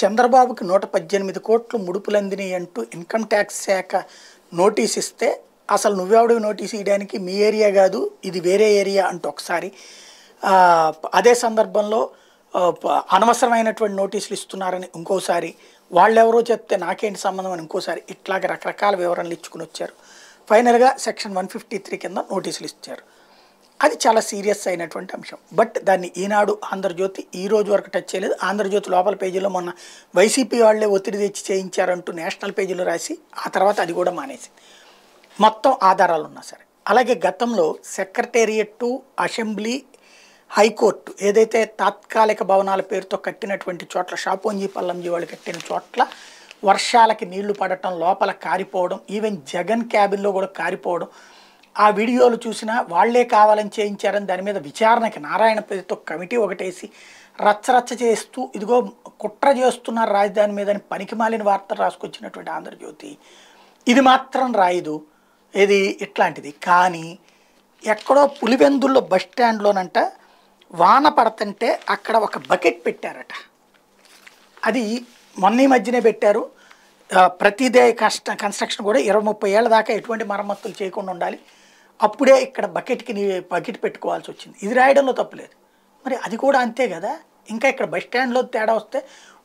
చంద్రబాబుకి నూట పద్దెనిమిది కోట్లు ముడుపులందిని అంటూ ఇన్కమ్ ట్యాక్స్ శాఖ నోటీస్ ఇస్తే అసలు నువ్వెవడవి నోటీస్ ఇవ్వడానికి మీ ఏరియా కాదు ఇది వేరే ఏరియా అంటూ ఒకసారి అదే సందర్భంలో అనవసరమైనటువంటి నోటీసులు ఇస్తున్నారని ఇంకోసారి వాళ్ళెవరో చెప్తే నాకేంటి సంబంధం అని ఇంకోసారి ఇట్లాగే రకరకాల వివరణలు ఇచ్చుకుని వచ్చారు ఫైనల్గా సెక్షన్ వన్ ఫిఫ్టీ త్రీ కింద నోటీసులు ఇచ్చారు అది చాలా సీరియస్ అయినటువంటి అంశం బట్ దాన్ని ఈనాడు ఆంధ్రజ్యోతి ఈ రోజు వరకు టచ్ చేయలేదు ఆంధ్రజ్యోతి లోపల పేజీలో మొన్న వైసీపీ వాళ్ళే ఒత్తిడి తెచ్చి చేయించారంటూ నేషనల్ పేజీలో రాసి ఆ తర్వాత అది కూడా మానేసి మొత్తం ఆధారాలు ఉన్నా సరే అలాగే గతంలో సెక్రటేరియట్టు అసెంబ్లీ హైకోర్టు ఏదైతే తాత్కాలిక భవనాల పేరుతో కట్టినటువంటి చోట్ల షాపోంజీ పల్లంజీ వాళ్ళు కట్టిన చోట్ల వర్షాలకి నీళ్లు పడటం లోపల కారిపోవడం ఈవెన్ జగన్ క్యాబిన్లో కూడా కారిపోవడం ఆ వీడియోలు చూసినా వాళ్లే కావాలని చేయించారని దాని మీద విచారణకి నారాయణపేటతో కమిటీ ఒకటేసి రచ్చరచ్చ చేస్తూ ఇదిగో కుట్ర చేస్తున్నారు రాజధాని మీదని పనికిమాలిన వార్తలు రాసుకొచ్చినటువంటి ఆంధ్రజ్యోతి ఇది మాత్రం రాయదు ఇది ఇట్లాంటిది కానీ ఎక్కడో పులివెందుల్లో బస్ స్టాండ్లోనంట వాన పడతంటే అక్కడ ఒక బకెట్ పెట్టారట అది మొన్న మధ్యనే పెట్టారు ప్రతిదే కష్ట కన్స్ట్రక్షన్ కూడా ఇరవై ముప్పై ఏళ్ళ దాకా ఎటువంటి మరమ్మతులు చేయకుండా ఉండాలి అప్పుడే ఇక్కడ బకెట్కి నీ బకెట్ పెట్టుకోవాల్సి వచ్చింది ఇది రాయడంలో తప్పలేదు మరి అది కూడా అంతే కదా ఇంకా ఇక్కడ బస్ స్టాండ్లో తేడా వస్తే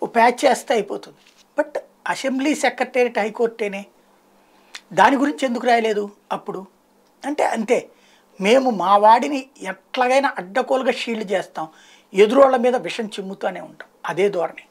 ఓ ప్యాచ్ చేస్తే అయిపోతుంది బట్ అసెంబ్లీ సెక్రటేరియట్ హైకోర్టేనే దాని గురించి ఎందుకు రాయలేదు అప్పుడు అంటే అంతే మేము మా వాడిని ఎట్లాగైనా అడ్డకోలుగా షీల్డ్ చేస్తాం ఎదురోళ్ళ మీద విషం చిమ్ముతూనే ఉంటాం అదే ధోరణి